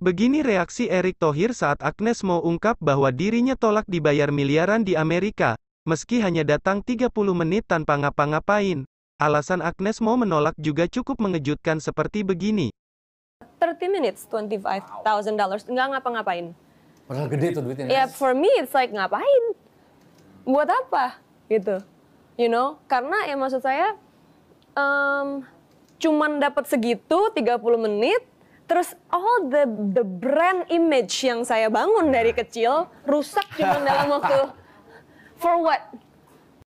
Begini reaksi Erick Thohir saat Agnes Mo ungkap bahwa dirinya tolak dibayar miliaran di Amerika, meski hanya datang 30 menit tanpa ngapa-ngapain. Alasan Agnes Mo menolak juga cukup mengejutkan seperti begini. 30 minutes, $25,000, nggak ngapa-ngapain. Padahal gede tuh duitnya. Ya, yeah, for me it's like ngapain? Buat apa? Gitu. You know, karena ya maksud saya, um, cuman dapat segitu 30 menit, Terus all the the brand image yang saya bangun dari kecil rusak cuma dalam waktu for what?